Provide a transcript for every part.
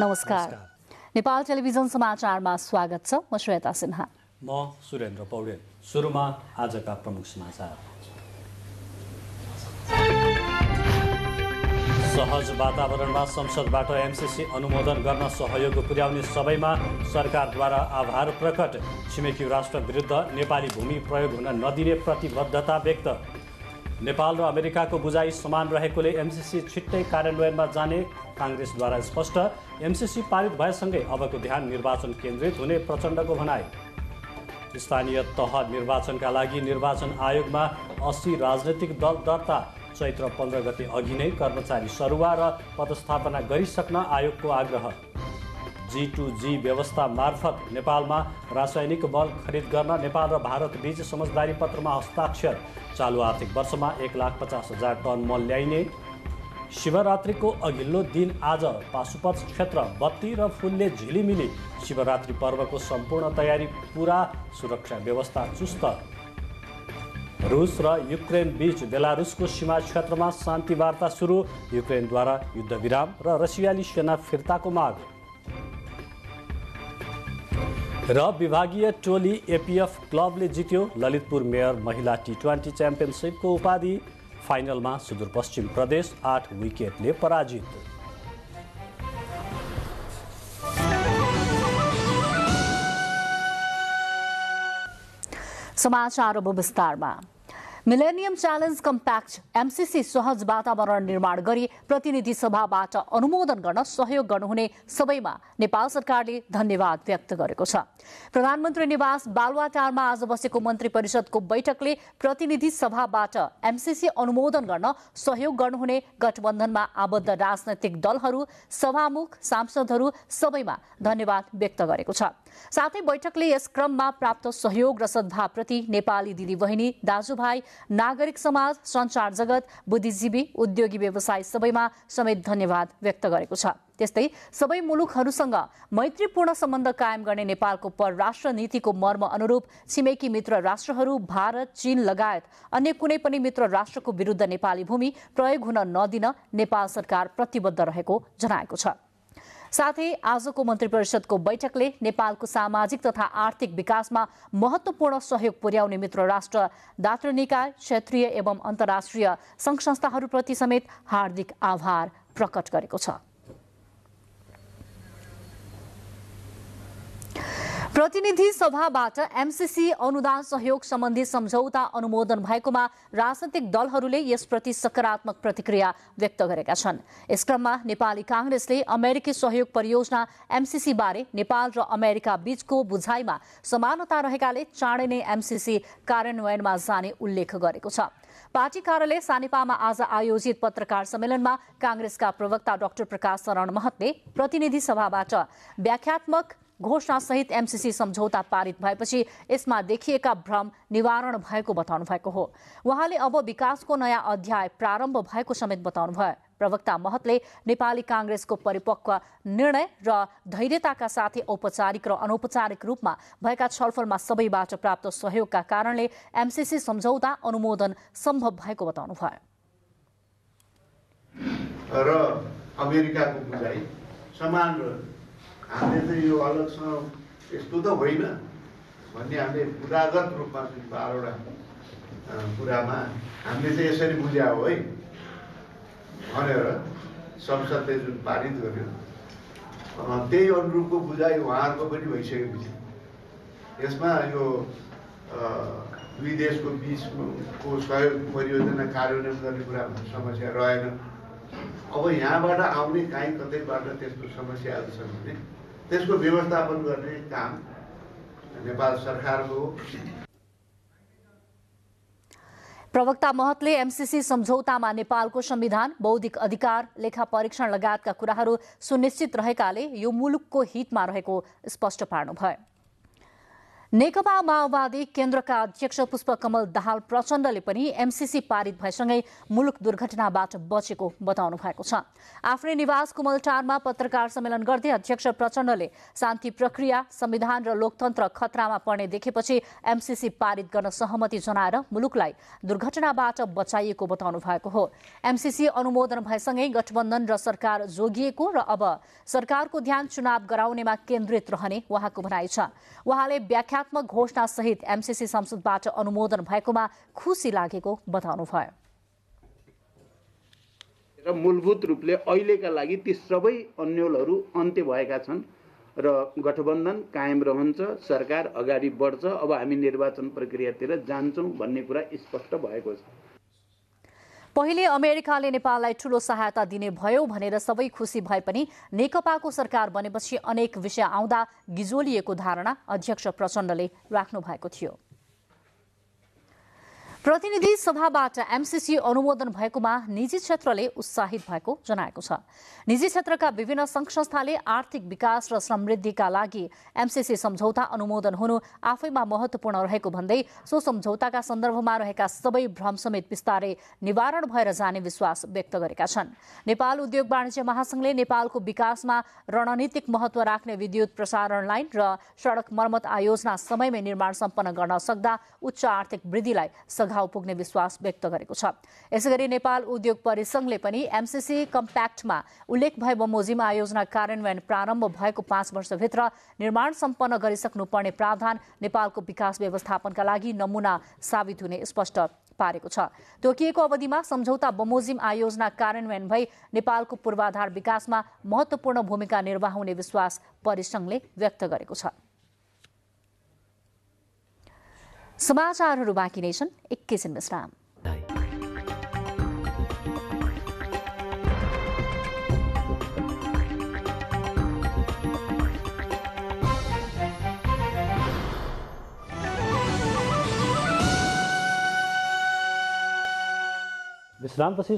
नमस्कार नेपाल टेलिभिजन समाचारमा स्वागत छ म श्वेता सिन्हा म सुरेन्द्र पौडेल सुरुमा आजका प्रमुख समाचार सहज वातावरणमा संसदबाट एमसिसी अनुमोदन गर्न सहयोग पुर्याउने सबैमा सरकारद्वारा आभार प्रकट छिमेकी राष्ट्र विरुद्ध नेपाली भूमि प्रयोग हुन नदिने प्रतिबद्धता व्यक्त नेपाल र अमेरिकाको बुझाइ समान रहेकोले एमसिसी छिट्टै कार्यान्वयनमा जाने काङ्ग्रेसद्वारा स्पष्ट एमसिसी पारित भएसँगै अबको ध्यान निर्वाचन केन्द्रित हुने प्रचण्डको भनाए स्थानीय तह निर्वाचनका लागि निर्वाचन आयोगमा अस्सी राजनैतिक दल दर्ता चैत्र पन्ध्र गते अघि नै कर्मचारी सरुवा र पदस्थापना गरिसक्न आयोगको आग्रह जी टु जी व्यवस्था मार्फत नेपालमा रासायनिक बल खरिद गर्न नेपाल र भारतबीच समझदारी पत्रमा हस्ताक्षर चालु आर्थिक वर्षमा एक लाख पचास हजार टन मल ल्याइने शिवरात्रिको अघिल्लो दिन आज पाशुपत क्षेत्र बत्ती र फुलले झिलिमिली शिवरात्रि पर्वको सम्पूर्ण तयारी पुरा सुरक्षा व्यवस्था चुस्त रुस र युक्रेन बीच बेलारुसको सीमा क्षेत्रमा शान्ति वार्ता सुरु युक्रेनद्वारा युद्धविराम र रसियाली सेना फिर्ताको माग र विभागीय टोली एपिएफ क्लबले जित्यो ललितपुर मेयर महिला टी ट्वेन्टी च्याम्पियनसिपको उपाधि फाइनलमा सुदूरपश्चिम प्रदेश आठ विकेटले पराजित समाचार अब विस्तारमा मिलेनियम च्यालेन्ज कम्प्याक्ट एमसिसी सहज वातावरण निर्माण गरी प्रतिनिधि सभाबाट अनुमोदन गर्न सहयोग गर्नुहुने सबैमा नेपाल सरकारले धन्यवाद व्यक्त गरेको छ प्रधानमन्त्री निवास बालुवाटारमा आज बसेको मन्त्री परिषदको बैठकले प्रतिनिधि सभाबाट एमसिसी अनुमोदन गर्न सहयोग गर्नुहुने गठबन्धनमा आबद्ध राजनैतिक दलहरू सभामुख सांसदहरू सबैमा धन्यवाद व्यक्त गरेको छ साथै बैठकले यस क्रममा प्राप्त सहयोग र सद्भावप्रति नेपाली दिदीबहिनी दाजुभाइ नागरिक समाज संचार जगत बुद्धिजीवी उद्योगी व्यवसाय सबैमा समेत धन्यवाद व्यक्त गरेको छ त्यस्तै सबै मुलुकहरूसँग मैत्रीपूर्ण सम्बन्ध कायम गर्ने नेपालको परराष्ट्र नीतिको मर्म अनुरूप छिमेकी मित्र राष्ट्रहरू भारत चीन लगायत अन्य कुनै पनि मित्र राष्ट्रको विरूद्ध नेपाली भूमि प्रयोग हुन नदिन नेपाल सरकार प्रतिबद्ध रहेको जनाएको छ साथै आजको मन्त्री परिषदको बैठकले नेपालको सामाजिक तथा आर्थिक विकासमा महत्वपूर्ण सहयोग पुर्याउने मित्र राष्ट्र दात्र निकाय क्षेत्रीय एवं अन्तर्राष्ट्रिय संघ संस्थाहरूप्रति समेत हार्दिक आभार प्रकट गरेको छ प्रतिनिधि सभाबाट एमसिसी अनुदान सहयोग सम्बन्धी सम्झौता अनुमोदन भएकोमा राजनैतिक दलहरूले यसप्रति सकारात्मक प्रतिक्रिया व्यक्त गरेका छन् यस क्रममा नेपाली काङ्ग्रेसले अमेरिकी सहयोग परियोजना एमसिसी बारे नेपाल र अमेरिका बीचको बुझाइमा समानता रहेकाले चाँडै नै एमसिसी कार्यान्वयनमा जाने उल्लेख गरेको छ पार्टी कार्यालय सानिपामा आज आयोजित पत्रकार सम्मेलनमा काङ्ग्रेसका प्रवक्ता डाक्टर प्रकाश शरण महतले प्रतिनिधि सभाबाट व्याख्यात्मक घोषणासहित एमसिसी सम्झौता पारित भएपछि यसमा देखिएका भ्रम निवारण भएको बताउनु भएको हो उहाँले अब विकासको नयाँ अध्याय प्रारम्भ भएको समेत बताउनु भयो प्रवक्ता महतले नेपाली काङ्ग्रेसको परिपक्व निर्णय र धैर्यताका साथै औपचारिक र अनौपचारिक रूपमा भएका छलफलमा सबैबाट प्राप्त सहयोगका कारणले एमसिसी सम्झौता अनुमोदन सम्भव भएको बताउनु भयो र अमेरिकाको बुझाइ समान हामीले चाहिँ यो अलगसँग यस्तो त होइन भन्ने हामीले पुरागत रूपमा चाहिँ बाह्रवटा कुरामा हामीले चाहिँ यसरी हो है भनेर संसदले जुन पारित गर्यो त्यही अनुरूपको बुझाइ उहाँहरूको पनि भइसकेपछि यसमा यो दुई देशको बिचको सहयोग परियोजना कार्यान्वयन गर्ने कुरा समस्या रहेन अब यहाँबाट आउने काहीँ कतैबाट त्यस्तो समस्याहरू छन् भने त्यसको व्यवस्थापन गर्ने काम नेपाल सरकारको प्रवक्ता महतले एमसिसी सम्झौतामा नेपालको संविधान बौद्धिक अधिकार लेखा परीक्षण लगायतका कुराहरू सुनिश्चित रहेकाले यो मुलुकको हितमा रहेको स्पष्ट पार्नुभयो नेकपा माओवादी केन्द्रका अध्यक्ष पुष्पकमल दाहाल प्रचण्डले पनि एमसिसी पारित भएसँगै मुलुक दुर्घटनाबाट बचेको बताउनु भएको छ आफ्नै निवास कुमलटारमा पत्रकार सम्मेलन गर्दै अध्यक्ष प्रचण्डले शान्ति प्रक्रिया संविधान र लोकतन्त्र खतरामा पर्ने देखेपछि एमसिसी पारित गर्न सहमति जनाएर मुलुकलाई दुर्घटनाबाट बचाइएको बताउनु भएको हो एमसिसी अनुमोदन भएसँगै गठबन्धन र सरकार जोगिएको र अब सरकारको ध्यान चुनाव गराउनेमा केन्द्रित रहने उहाँको भनाइ छ उहाँले व्याख्या सकारात्मक सहित एमसिसी संसदबाट अनुमोदन भएकोमा खुसी लागेको बताउनुभयो र मूलभूत रूपले अहिलेका लागि ती सबै अन्यलहरू अन्त्य भएका छन् र गठबन्धन कायम रहन्छ सरकार अगाडि बढ्छ अब हामी निर्वाचन प्रक्रियातिर जान्छौँ भन्ने कुरा स्पष्ट भएको छ पहिले अमेरिकाले नेपाललाई ठूलो सहायता दिने भयो भनेर सबै खुसी भए पनि नेकपाको सरकार बनेपछि अनेक विषय आउँदा गिजोलिएको धारणा अध्यक्ष प्रचण्डले राख्नु भएको थियो प्रतिनिधि सभाबाट एमसिसी अनुमोदन भएकोमा निजी क्षेत्रले उत्साहित भएको जनाएको छ निजी क्षेत्रका विभिन्न संघ संस्थाले आर्थिक विकास र समृद्धिका लागि एमसिसी सम्झौता अनुमोदन हुनु आफैमा महत्वपूर्ण रहेको भन्दै सो सम्झौताका सन्दर्भमा रहेका सबै भ्रम समेत विस्तारै निवारण भएर जाने विश्वास व्यक्त गरेका छन् नेपाल उद्योग वाणिज्य महासंघले नेपालको विकासमा रणनीतिक महत्व राख्ने विद्युत प्रसारण लाइन र सड़क मर्मत आयोजना समयमै निर्माण सम्पन्न गर्न सक्दा उच्च आर्थिक वृद्धिलाई घाउ पुग्ने विश्वास व्यक्त गरेको छ यसैगरी नेपाल उद्योग परिसंघले पनि एमसिसी कम्प्याक्टमा उल्लेख भए बमोजिम आयोजना कार्यान्वयन प्रारम्भ भएको पाँच वर्षभित्र निर्माण सम्पन्न गरिसक्नुपर्ने प्रावधान नेपालको विकास व्यवस्थापनका लागि नमूना साबित हुने स्पष्ट पारेको छ तोकिएको अवधिमा सम्झौता बमोजिम आयोजना कार्यान्वयन भई नेपालको पूर्वाधार विकासमा महत्वपूर्ण भूमिका निर्वाह हुने विश्वास परिसंघले व्यक्त गरेको छ समाचारहरू बाँकी नै छन् एकैछिन विश्राम विश्रामपछि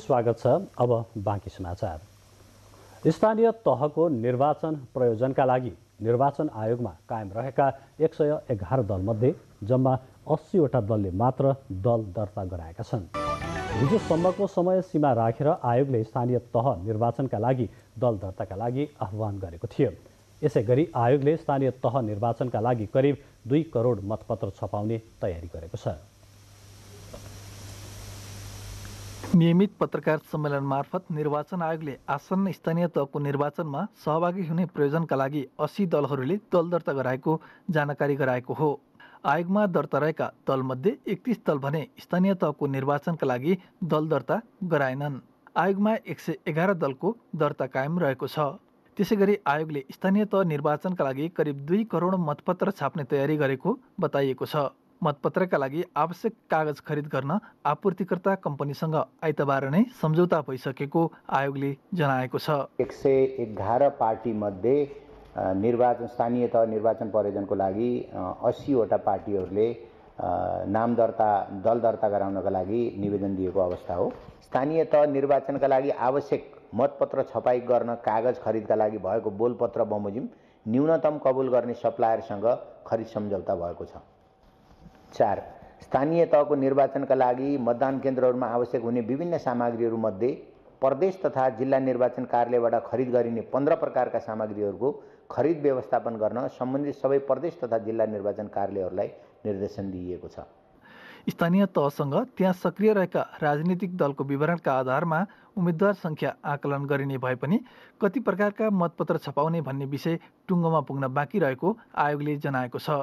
स्वागत छ अब बाँकी समाचार स्थानीय तहको निर्वाचन प्रयोजनका लागि निर्वाचन आयोगमा कायम रहेका एक सय एघार दलमध्ये जम्मा अस्सीवटा दलले मात्र दल दर्ता गराएका छन् हिजोसम्मको समय सीमा राखेर आयोगले स्थानीय तह निर्वाचनका लागि दल दर्ताका लागि आह्वान गरेको थियो यसै गरी आयोगले स्थानीय तह निर्वाचनका लागि करिब दुई करोड मतपत्र छपाउने तयारी गरेको छ नियमित पत्रकार सम्मेलन मार्फत निर्वाचन आयोगले आसन्न स्थानीय तहको निर्वाचनमा सहभागी हुने प्रयोजनका लागि अस्सी दलहरूले दल दर्ता गराएको जानकारी गराएको हो आयोगमा दर्ता रहेका दलमध्ये एकतिस दल भने स्थानीय तहको निर्वाचनका लागि दल दर्ता गराएनन् आयोगमा एक सय एघार दलको दर्ता कायम रहेको छ त्यसै गरी आयोगले स्थानीय तह निर्वाचनका लागि करिब दुई करोड मतपत्र छाप्ने तयारी गरेको बताइएको छ मतपत्रका लागि आवश्यक कागज खरिद गर्न आपूर्तिकर्ता कम्पनीसँग आइतबार नै सम्झौता भइसकेको आयोगले जनाएको छ एक सय एघार पार्टीमध्ये निर्वाचन स्थानीय तह निर्वाचन प्रयोजनको लागि अस्सीवटा पार्टीहरूले नाम दर्ता दल दर्ता गराउनका लागि निवेदन दिएको अवस्था हो स्थानीय तह निर्वाचनका लागि आवश्यक मतपत्र छपाई गर्न कागज खरिदका लागि भएको बोलपत्र बमोजिम न्यूनतम कबुल गर्ने सप्लायरसँग खरिद सम्झौता भएको छ चार स्थानीय तहको निर्वाचनका लागि मतदान केन्द्रहरूमा आवश्यक हुने विभिन्न सामग्रीहरूमध्ये प्रदेश तथा जिल्ला निर्वाचन कार्यालयबाट खरिद गरिने पन्ध्र प्रकारका सामग्रीहरूको खरिद व्यवस्थापन गर्न सम्बन्धित सबै प्रदेश तथा जिल्ला निर्वाचन कार्यालयहरूलाई निर्देशन दिइएको छ स्थानीय तहसँग त्यहाँ सक्रिय रहेका राजनीतिक दलको विवरणका आधारमा उम्मेद्वार सङ्ख्या आकलन गरिने भए पनि कति प्रकारका मतपत्र छपाउने भन्ने विषय टुङ्गोमा पुग्न बाँकी रहेको आयोगले जनाएको छ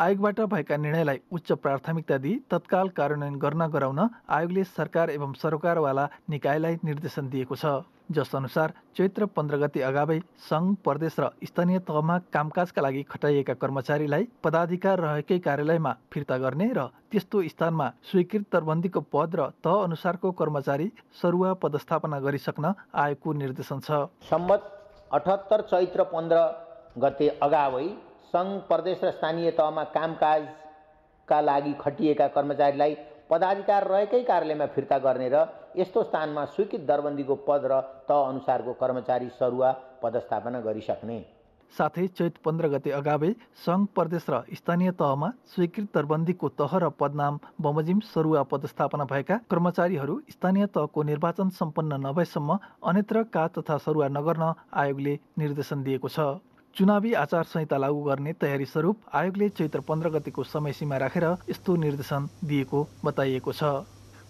आयोगबाट भएका निर्णयलाई उच्च प्राथमिकता दिई तत्काल कार्यान्वयन गर्न गराउन आयोगले सरकार एवं सरकारवाला निकायलाई निर्देशन दिएको छ जसअनुसार चैत्र पन्ध्र गति अगावै सङ्घ प्रदेश र स्थानीय तहमा कामकाजका लागि खटाइएका कर्मचारीलाई पदाधिकार रहेकै कार्यालयमा फिर्ता गर्ने र त्यस्तो स्थानमा स्वीकृत तरबन्दीको पद र तह अनुसारको कर्मचारी सरुवा पदस्थापना गरिसक्न आयोगको निर्देशन छ सम्मत अठहत्तर चैत्र पन्ध्र गते अगावै सङ्घ प्रदेश र स्थानीय तहमा कामकाजका लागि खटिएका कर्मचारीलाई पदाधिकार रहेकै कार्यालयमा फिर्ता गर्ने र यस्तो स्थानमा स्वीकृत दरबन्दीको पद र त अनुसारको कर्मचारी सरुवा पदस्थापना गरिसक्ने साथै चैत पन्ध्र गते अगावै सङ्घ प्रदेश र स्थानीय तहमा स्वीकृत दरबन्दीको तह र पदनाम बमोजिम सरुवा पदस्थापना भएका कर्मचारीहरू स्थानीय तहको निर्वाचन सम्पन्न नभएसम्म अन्यत्र का तथा सरुवा नगर्न आयोगले निर्देशन दिएको छ चुनावी आचार संहिता लागू गर्ने तयारी स्वरूप आयोगले चैत्र पन्ध्र गतिको समयसीमा राखेर यस्तो निर्देशन दिएको बताइएको छ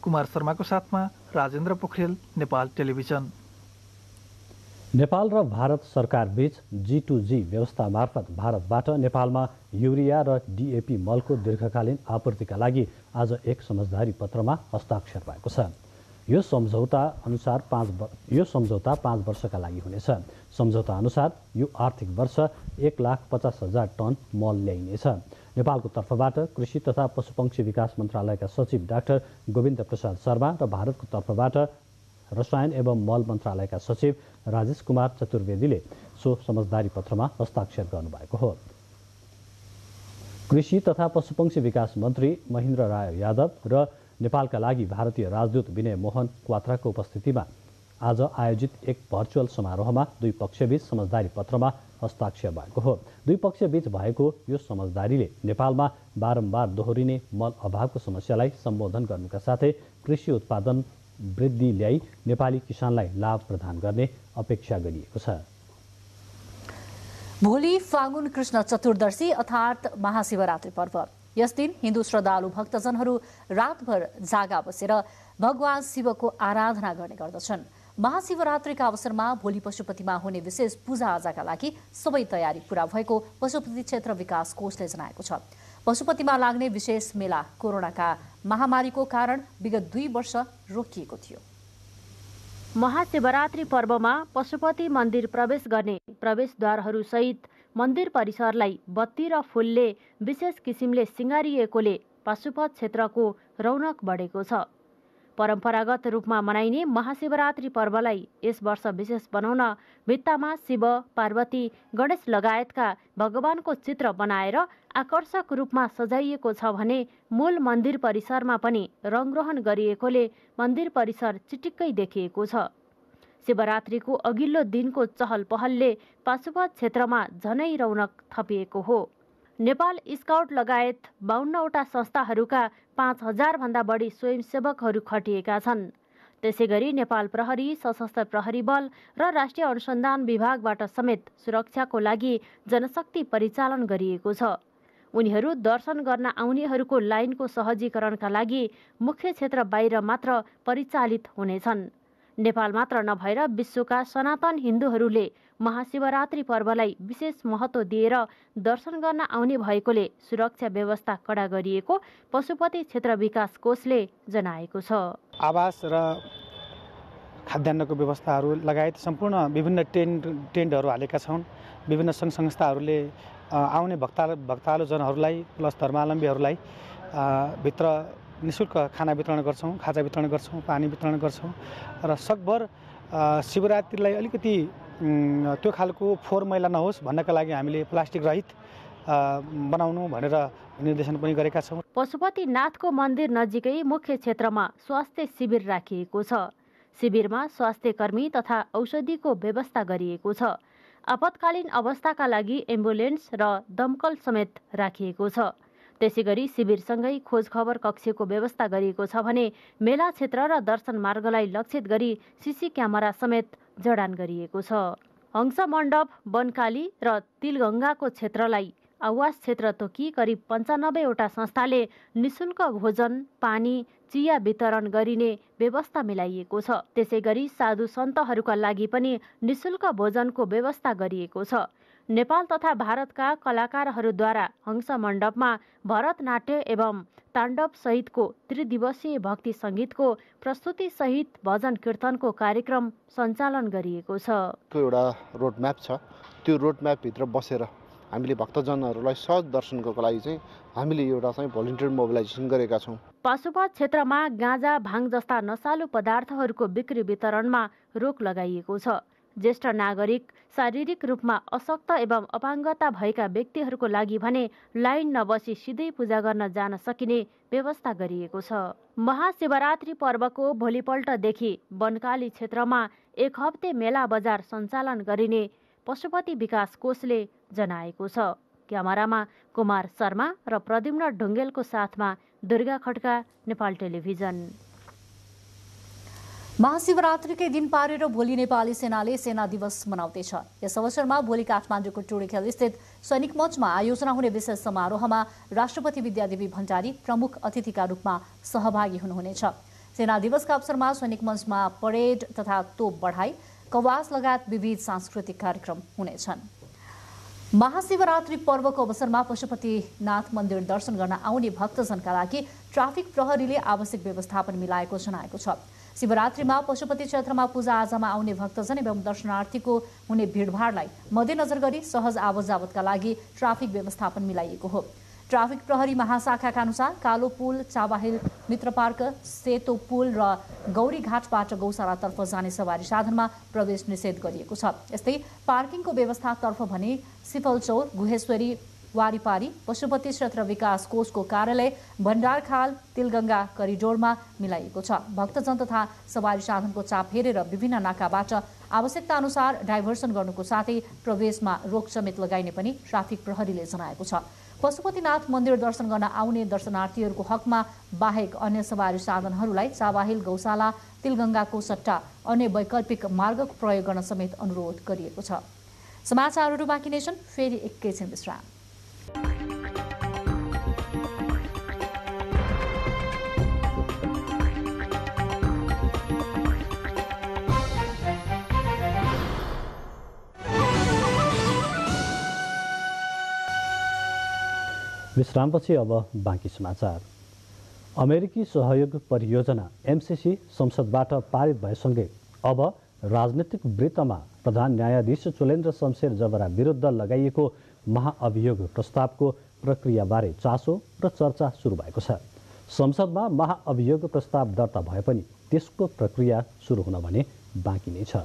कुमार शर्माको साथमा राजेन्द्र पोखरेल नेपाल टेलिभिजन नेपाल र भारत सरकारबीच जी टु जी व्यवस्था मार्फत भारतबाट नेपालमा युरिया र डिएपी मलको दीर्घकालीन आपूर्तिका लागि आज एक समझदारी पत्रमा हस्ताक्षर भएको छ यो सम्झौता अनुसार पाँच यो सम्झौता पाँच वर्षका लागि हुनेछ सम्झौता अनुसार यो आर्थिक वर्ष एक लाख पचास हजार टन मल ल्याइनेछ नेपालको तर्फबाट कृषि तथा पशुपक्षी विकास मन्त्रालयका सचिव डाक्टर गोविन्द प्रसाद शर्मा र भारतको तर्फबाट रसायन एवं मल मन्त्रालयका सचिव राजेश कुमार चतुर्वेदीले सो समझदारी पत्रमा हस्ताक्षर गर्नुभएको हो कृषि तथा पशुपक्षी विकास मन्त्री महेन्द्र राय यादव र नेपालका लागि भारतीय राजदूत विनय मोहन क्वात्राको उपस्थितिमा आज आयोजित एक भर्चुअल समारोहमा दुई पक्षबीच समझदारी पत्रमा हस्ताक्षर भएको हो दुई पक्षबीच भएको यो समझदारीले नेपालमा बारम्बार दोहोरिने मल अभावको समस्यालाई सम्बोधन गर्नुका साथै कृषि उत्पादन वृद्धि ल्याई नेपाली किसानलाई लाभ प्रदान गर्ने अपेक्षा गरिएको छ भोलि फागुन कृष्ण चतुर्दशी अर्थात् महाशिवरात्रि पर्व यस दिन हिन्दू श्रद्धालु भक्तजनहरू रातभर जागा बसेर भगवान शिवको आराधना गर्ने गर्दछन् महाशिवरात्रिका अवसरमा भोलि पशुपतिमा हुने विशेष पूजा आजाका लागि सबै तयारी पूरा भएको पशुपति क्षेत्र विकास कोषले जनाएको छ पशुपतिमा लाग्ने विशेष मेला कोरोनाका महामारीको कारण विगत दुई वर्ष रोकिएको थियो महाशिवरात्रि पर्वमा पशुपति मन्दिर प्रवेश गर्ने प्रवेशद्वारहरूसहित मन्दिर परिसरलाई बत्ती र फुलले विशेष किसिमले सिँगारिएकोले पशुपत क्षेत्रको रौनक बढेको छ परम्परागत रूपमा मनाइने महाशिवरात्रि पर्वलाई यस वर्ष विशेष बनाउन भित्तामा शिव पार्वती गणेश लगायतका भगवानको चित्र बनाएर आकर्षक रूपमा सजाइएको छ भने मूल मन्दिर परिसरमा पनि रङरोहन गरिएकोले मन्दिर परिसर चिटिक्कै देखिएको छ शिवरात्रिको अघिल्लो दिनको चहल पहलले पासुपा क्षेत्रमा झनै रौनक थपिएको हो नेपाल स्काउट लगायत बाहन्नवटा संस्थाहरूका पाँच हजारभन्दा बढी स्वयंसेवकहरू खटिएका छन् त्यसै गरी नेपाल प्रहरी सशस्त्र प्रहरी बल र राष्ट्रिय अनुसन्धान विभागबाट समेत सुरक्षाको लागि जनशक्ति परिचालन गरिएको छ उनीहरू दर्शन गर्न आउनेहरूको लाइनको सहजीकरणका लागि मुख्य क्षेत्र बाहिर मात्र परिचालित हुनेछन् नेपाल मात्र नभएर विश्वका सनातन हिन्दूहरूले महाशिवरात्रि पर्वलाई विशेष महत्त्व दिएर दर्शन गर्न आउने भएकोले सुरक्षा व्यवस्था कडा गरिएको पशुपति क्षेत्र विकास कोषले जनाएको छ आवास र खाद्यान्नको व्यवस्थाहरू लगायत सम्पूर्ण विभिन्न टेन्ट टेन्टहरू हालेका छन् विभिन्न सङ्घ संस्थाहरूले आउने भक्ता भक्तालोजनहरूलाई प्लस धर्मावलम्बीहरूलाई भित्र नि खाना वितरण गर्छौँ खाजा वितरण गर्छौँ पानी वितरण गर्छौँ र सकभर शिवरात्रिलाई अलिकति त्यो खालको फोहोर मैला नहोस् भन्नका लागि हामीले प्लास्टिक रहित बनाउनु भनेर निर्देशन पनि गरेका छौँ पशुपतिनाथको मन्दिर नजिकै मुख्य क्षेत्रमा स्वास्थ्य शिविर राखिएको छ शिविरमा स्वास्थ्य कर्मी तथा औषधिको व्यवस्था गरिएको छ आपतकालीन अवस्थाका लागि एम्बुलेन्स र दमकल समेत राखिएको छ त्यसै गरी शिविरसँगै खोजखबर कक्षको व्यवस्था गरिएको छ भने मेला क्षेत्र र दर्शन मार्गलाई लक्षित गरी सिसी क्यामेरा समेत जडान गरिएको छ हंस मण्डप वनकाली र तिलगङ्गाको क्षेत्रलाई आवास क्षेत्र तोकी करिब पन्चानब्बेवटा संस्थाले निशुल्क भोजन पानी चिया वितरण गरिने व्यवस्था मिलाइएको छ त्यसै गरी साधु सन्तहरूका लागि पनि निशुल्क भोजनको व्यवस्था गरिएको छ नेपाल तथा भारतका कलाकारहरूद्वारा हंस मण्डपमा भरतनाट्य एवं ताण्डव सहितको त्रिदिवसीय भक्ति सङ्गीतको सहित भजन कीर्तनको कार्यक्रम सञ्चालन गरिएको छ एउटा रोडम्याप छ त्यो रोडम्यापभित्र बसेर हामीले भक्तजनहरूलाई सहज दर्शनको लागि चाहिँ हामीले एउटा चाहिँ भोलिन्टियर मोबिलाइजेसन गरेका छौँ पशुपत क्षेत्रमा गाँजा भाङ जस्ता नसालु पदार्थहरूको बिक्री वितरणमा रोक लगाइएको छ ज्येष्ठ नागरिक शारीरिक रूपमा अशक्त एवं अपाङ्गता भएका व्यक्तिहरूको लागि भने लाइन नबसी सिधै पूजा गर्न जान सकिने व्यवस्था गरिएको छ महाशिवरात्रि पर्वको भोलिपल्टदेखि वनकाली क्षेत्रमा एक हप्ते मेला बजार सञ्चालन गरिने पशुपति विकास कोषले जनाएको छ क्यामेरामा कुमार शर्मा र प्रद्युम्न ढुङ्गेलको साथमा दुर्गा खड्का नेपाल टेलिभिजन महाशिवरात्रिकै दिन पारेर भोलि नेपाली सेनाले सेना दिवस मनाउँदैछ यस अवसरमा भोलि काठमाडौँको टोडीखेल स्थित सैनिक मञ्चमा आयोजना हुने विशेष समारोहमा राष्ट्रपति विद्यादेवी भण्डारी प्रमुख अतिथिका रूपमा सहभागी हुनुहुनेछ सेना दिवसका अवसरमा सैनिक मञ्चमा परेड तथा तोप बढाई कवास लगायत विविध सांस्कृतिक कार्यक्रम हुनेछन् महाशिवरात्रि पर्वको अवसरमा पशुपतिनाथ मन्दिर दर्शन गर्न आउने भक्तजनका लागि ट्राफिक प्रहरीले आवश्यक व्यवस्थापन मिलाएको जनाएको छ शिवरात्रिमा पशुपति क्षेत्रमा पूजाआजामा आउने भक्तजन एवं दर्शनार्थीको हुने भिडभाडलाई मध्यनजर गरी सहज आवतजावतका लागि ट्राफिक व्यवस्थापन मिलाइएको हो ट्राफिक प्रहरी महाशाखाका अनुसार कालो पुल चाबाहिल मित्र पार्क सेतो पुल र गौरीघाटबाट गौशालातर्फ जाने सवारी साधनमा प्रवेश निषेध गरिएको छ यस्तै पार्किङको व्यवस्थातर्फ भने सिफलचौर गुहेश्वरी वारिपारी पशुपति क्षेत्र विकास कोषको कार्यालय भण्डारखाल तिलगङ्गा करिडोरमा मिलाइएको छ भक्तजन तथा सवारी साधनको चाप हेरेर विभिन्न नाकाबाट आवश्यकता अनुसार डाइभर्सन गर्नुको साथै प्रवेशमा रोक समेत लगाइने पनि ट्राफिक प्रहरीले जनाएको छ पशुपतिनाथ मन्दिर दर्शन गर्न आउने दर्शनार्थीहरूको हकमा बाहेक अन्य सवारी साधनहरूलाई चाबाहिल गौशाला तिलगङ्गाको सट्टा अन्य वैकल्पिक मार्गको प्रयोग गर्न समेत अनुरोध गरिएको छ समाचारहरू बाँकी नै छन् फेरि एकैछिन विश्राम विश्रामपछि अब बाँकी समाचार अमेरिकी सहयोग परियोजना एमसिसी संसदबाट पारित भएसँगै अब राजनीतिक वृत्तमा प्रधान न्यायाधीश चुलेन्द्र शमशेर जबरा विरुद्ध लगाइएको महाअभियोग प्रस्तावको प्रक्रियाबारे चासो र चर्चा सुरु भएको छ संसदमा महाअभियोग प्रस्ताव दर्ता भए पनि त्यसको प्रक्रिया सुरु हुन भने बाँकी नै छ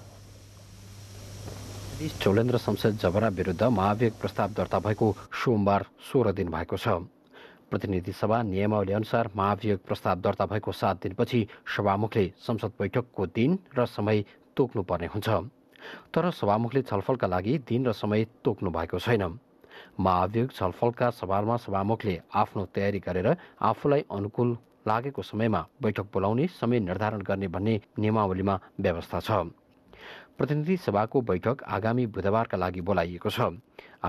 न्यायाधीश चौलेन्द्र शमशेद जबरा विरुद्ध महाभियोग प्रस्ताव दर्ता भएको सोमबार सोह्र दिन भएको छ प्रतिनिधि सभा नियमावली अनुसार महाभियोग प्रस्ताव दर्ता भएको सात दिनपछि सभामुखले संसद बैठकको दिन र समय तोक्नुपर्ने हुन्छ तर सभामुखले छलफलका लागि दिन र समय तोक्नु भएको छैन महाभियोग छलफलका सवालमा सभामुखले आफ्नो तयारी गरेर आफूलाई अनुकूल लागेको समयमा बैठक बोलाउने समय निर्धारण गर्ने भन्ने नियमावलीमा व्यवस्था छ प्रतिनिधि सभाको बैठक आगामी बुधबारका लागि बोलाइएको छ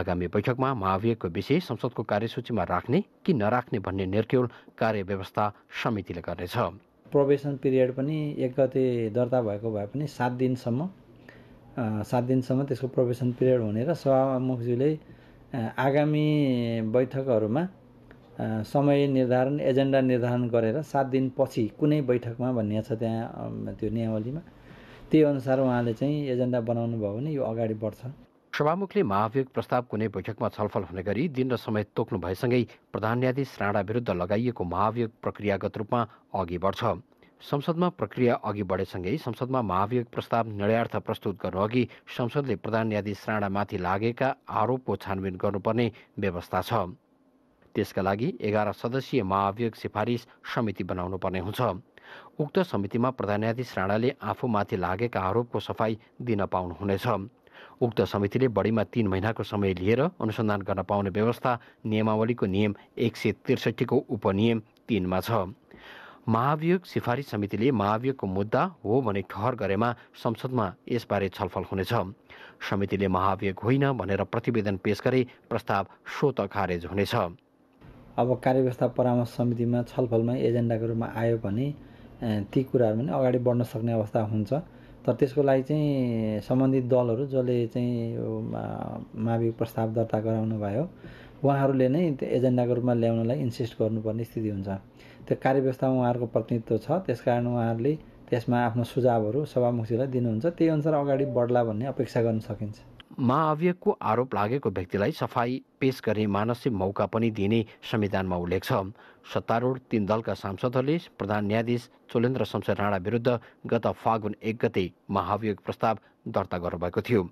आगामी बैठकमा महाभियोगको विषय संसदको कार्यसूचीमा राख्ने कि नराख्ने भन्ने निर्क्योल कार्यव्यवस्था समितिले गर्नेछ प्रोभेसन पिरियड पनि एक गते दर्ता भएको भए पनि सात दिनसम्म सात दिनसम्म त्यसको प्रोभेसन पिरियड हुने र सभामुखज्यूले आगामी बैठकहरूमा समय निर्धारण एजेन्डा निर्धारण गरेर सात दिनपछि कुनै बैठकमा भनिएको छ त्यहाँ त्यो नियमावलीमा त्यही अनुसार उहाँले चाहिँ एजेन्डा बनाउनु भयो भने यो अगाडि बढ्छ सभामुखले महाभियोग प्रस्ताव कुनै बैठकमा छलफल हुने गरी दिन र समय तोक्नु भएसँगै प्रधान न्यायाधीश राणा विरुद्ध लगाइएको महाभियोग प्रक्रियागत रूपमा अघि बढ्छ संसदमा प्रक्रिया अघि बढेसँगै संसदमा महाभियोग प्रस्ताव निर्णयार्थ प्रस्तुत गर्नु संसदले प्रधान न्यायाधीश राणामाथि लागेका आरोपको छानबिन गर्नुपर्ने व्यवस्था छ त्यसका लागि एघार सदस्यीय महाभियोग सिफारिस समिति बनाउनुपर्ने हुन्छ उक्त समितिमा प्रधान न्यायाधीश राणाले आफूमाथि लागेका आरोपको सफाई दिन पाउनुहुनेछ उक्त समितिले बढीमा तीन महिनाको समय लिएर अनुसन्धान गर्न पाउने व्यवस्था नियमावलीको नियम एक सय त्रिसठीको उपनियम तिनमा छ महाभियोग सिफारिस समितिले महाभियोगको मुद्दा हो भने ठहर गरेमा संसदमा यसबारे छलफल हुनेछ समितिले महाभियोग होइन भनेर प्रतिवेदन पेश गरे प्रस्ताव स्वत खारेज हुनेछ अब कार्यव्यवस्था परामर्श समितिमा छलफलमा एजेन्डाको रूपमा आयो भने ती कुराहरू पनि अगाडि बढ्न सक्ने अवस्था हुन्छ तर त्यसको लागि चाहिँ सम्बन्धित दलहरू जसले चाहिँ यो मावि प्रस्ताव दर्ता गराउनु भयो उहाँहरूले नै त्यो एजेन्डाको रूपमा ल्याउनलाई इन्सिस्ट गर्नुपर्ने स्थिति हुन्छ त्यो कार्यव्यवस्थामा उहाँहरूको प्रतिनिधित्व छ त्यसकारण उहाँहरूले त्यसमा आफ्नो सुझावहरू सभामुखीलाई दिनुहुन्छ त्यही अनुसार अगाडि बढ्ला भन्ने अपेक्षा गर्न सकिन्छ महाअभियोगको आरोप लागेको व्यक्तिलाई सफाई पेश गर्ने मानसिक मौका पनि दिने संविधानमा उल्लेख छ सत्तारूढ तीन दलका सांसदहरूले प्रधान न्यायाधीश चोलेन्द्र शमशेर राणा विरुद्ध गत फागुन एक गते महाभियोग प्रस्ताव दर्ता गर्नुभएको थियो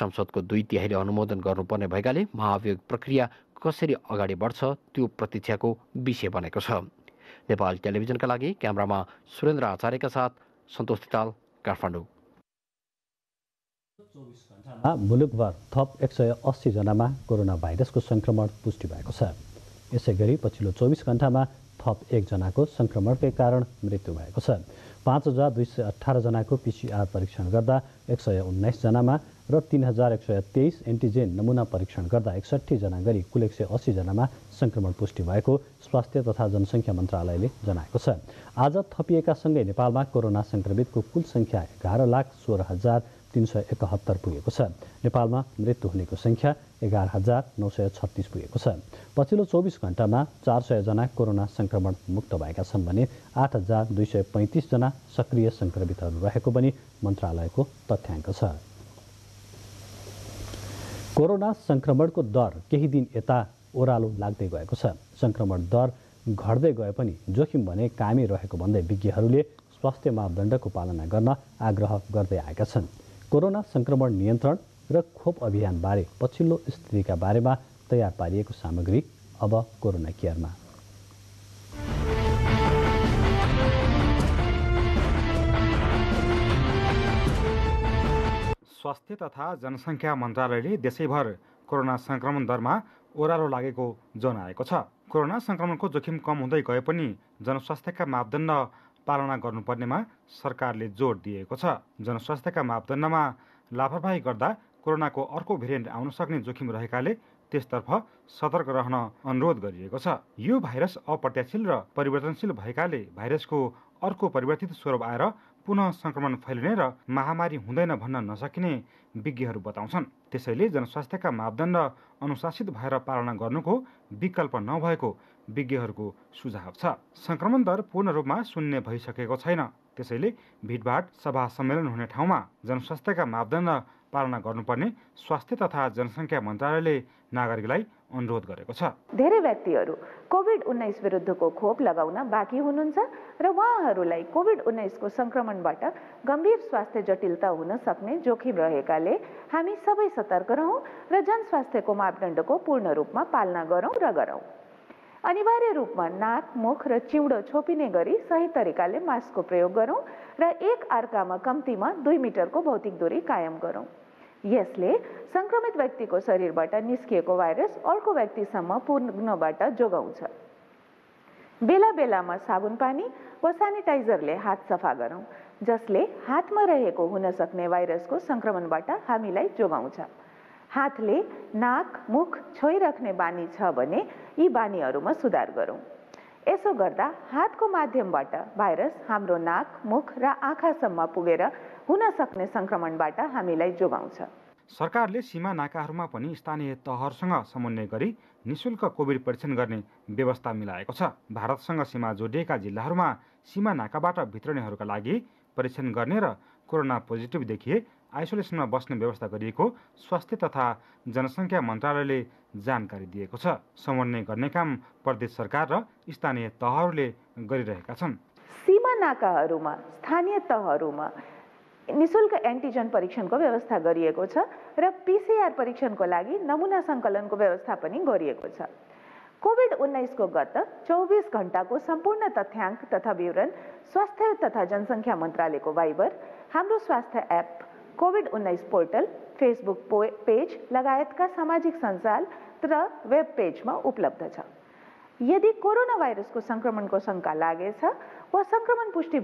संसदको दुई तिहाईले अनुमोदन गर्नुपर्ने भएकाले महाभियोग प्रक्रिया कसरी अगाडि बढ्छ त्यो प्रतीक्षाको विषय बनेको छ नेपाल टेलिभिजनका लागि क्यामरामा सुरेन्द्र आचार्यका साथ सन्तोष तिताल काठमाडौँ मुलुकभर थप एक सय अस्सीजनामा कोरोना भाइरसको सङ्क्रमण पुष्टि भएको छ यसै गरी पछिल्लो चौबिस घण्टामा थप एकजनाको सङ्क्रमणकै कारण मृत्यु भएको छ पाँच हजार दुई सय अठारजनाको पिसिआर परीक्षण गर्दा एक सय उन्नाइसजनामा र तिन हजार एक सय तेइस एन्टिजेन नमुना परीक्षण गर्दा एकसट्ठीजना गरी कुल एक सय अस्सीजनामा सङ्क्रमण पुष्टि भएको स्वास्थ्य तथा जनसङ्ख्या मन्त्रालयले जनाएको छ आज थपिएकासँगै नेपालमा कोरोना सङ्क्रमितको कुल सङ्ख्या एघार लाख सोह्र हजार तिन सय एकहत्तर पुगेको छ नेपालमा मृत्यु हुनेको सङ्ख्या एघार हजार नौ सय छत्तिस पुगेको छ पछिल्लो चौबिस घण्टामा चार सयजना कोरोना सङ्क्रमण मुक्त भएका छन् भने आठ हजार दुई सय पैँतिसजना सक्रिय सङ्क्रमितहरू रहेको पनि मन्त्रालयको तथ्याङ्क छ कोरोना सङ्क्रमणको दर केही दिन यता ओह्रालो लाग्दै गएको छ सङ्क्रमण दर घट्दै गए पनि जोखिम भने कायमै रहेको भन्दै विज्ञहरूले स्वास्थ्य मापदण्डको पालना गर्न आग्रह गर्दै आएका छन् कोरोना संक्रमण नियन्त्रण र खोप अभियानबारे पछिल्लो स्थितिका बारेमा तयार पारिएको सामग्री अब कोरोना केयरमा स्वास्थ्य तथा जनसङ्ख्या मन्त्रालयले देशैभर कोरोना सङ्क्रमण दरमा ओह्रालो लागेको जनाएको छ कोरोना सङ्क्रमणको जोखिम कम हुँदै गए पनि जनस्वास्थ्यका मापदण्ड पालना गर्नुपर्नेमा सरकारले जोड दिएको छ जनस्वास्थ्यका मापदण्डमा लापरवाही गर्दा कोरोनाको अर्को भेरिएन्ट आउन सक्ने जोखिम रहेकाले त्यसतर्फ सतर्क रहन अनुरोध गरिएको छ यो भाइरस अप्रत्याशील र परिवर्तनशील भएकाले भाइरसको अर्को परिवर्तित स्वरूप आएर पुनः सङ्क्रमण फैलिने र महामारी हुँदैन भन्न नसकिने विज्ञहरू बताउँछन् त्यसैले जनस्वास्थ्यका मापदण्ड अनुशासित भएर पालना गर्नुको विकल्प नभएको विज्ञहरूको सुझाव छ सङ्क्रमण दर पूर्ण रूपमा शून्य भइसकेको छैन त्यसैले भिडभाड सभा सम्मेलन हुने ठाउँमा जनस्वास्थ्यका मापदण्ड पालना गर्नुपर्ने स्वास्थ्य तथा जनसङ्ख्या मन्त्रालयले नागरिकलाई अनुरोध गरेको छ धेरै व्यक्तिहरू कोभिड उन्नाइस विरुद्धको खोप लगाउन बाँकी हुनुहुन्छ र उहाँहरूलाई कोभिड उन्नाइसको सङ्क्रमणबाट गम्भीर स्वास्थ्य जटिलता हुन सक्ने जोखिम रहेकाले हामी सबै सतर्क रहौँ र जनस्वास्थ्यको मापदण्डको पूर्ण रूपमा पालना गरौँ र गरौँ अनिवार्य रूप में नाक मुख र चिवड़ो छोपिने गरी सही तरीका मस्क को प्रयोग करूँ र एक अर् में कमती में दुई मीटर को भौतिक दूरी कायम करूँ इसलिए संक्रमित व्यक्ति को शरीर निस्कित वायरस अर्क व्यक्तिसम पूर्ण जोगा बेला बेला में साबुन पानी व सैनिटाइजर ने हाथ सफा करूँ जिससे हाथ में रहे होने वायरस को संक्रमण हमी जोगा हातले नाक मुख छोइराख्ने बानी छ भने यी बानीहरूमा सुधार गरौँ यसो गर्दा हातको माध्यमबाट भाइरस हाम्रो नाक मुख र आँखासम्म पुगेर हुन सक्ने सङ्क्रमणबाट हामीलाई जोगाउँछ सरकारले सीमा नाकाहरूमा पनि स्थानीय तहहरूसँग समन्वय गरी निशुल्क कोभिड परीक्षण गर्ने व्यवस्था मिलाएको छ भारतसँग सीमा जोडिएका जिल्लाहरूमा सीमा नाकाबाट भित्रनेहरूका लागि परीक्षण गर्ने र कोरोना पोजिटिभ देखिए आइसोलेसनमा बस्ने व्यवस्था गरिएको स्वास्थ्य तथा जनसङ्ख्या मन्त्रालयले जानकारी दिएको छ समन्वय गर्ने काम प्रदेश सरकार र स्थानीय तहहरूले गरिरहेका छन् सीमा नाकाहरूमा स्थानीय तहहरूमा निशुल्क एन्टिजन परीक्षणको व्यवस्था गरिएको छ र पिसिआर परीक्षणको लागि नमुना सङ्कलनको व्यवस्था पनि गरिएको छ कोभिड उन्नाइसको गत चौबिस घन्टाको सम्पूर्ण तथ्याङ्क तथा विवरण स्वास्थ्य तथा जनसङ्ख्या मन्त्रालयको वाइबर हाम्रो स्वास्थ्य एप कोविड उन्नीस पोर्टल ફેસબુક પેજ લગાયત કા સામાજિક સંસાર वेब पेज में उपलब्ध છે यदि कोरोना भाइरसको को संक्रमण को शंका लगे व संक्रमण पुष्टि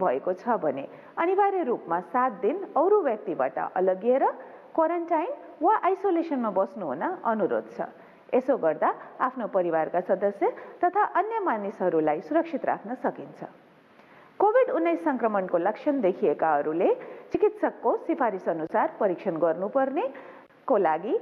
भने अनिवार्य में सात दिन अरु व्यक्ति अलगिए क्वारेन्टाइन आइसोलेसन में बस्नुहुन अनुरोध छ यसो गर्दा आफ्नो परिवारका सदस्य तथा अन्य मानिसहरूलाई सुरक्षित राख्न सकिन्छ कोभिड उन्नाइस सङ्क्रमणको लक्षण देखिएकाहरूले चिकित्सकको सिफारिस अनुसार परीक्षण गर्नुपर्ने को लागि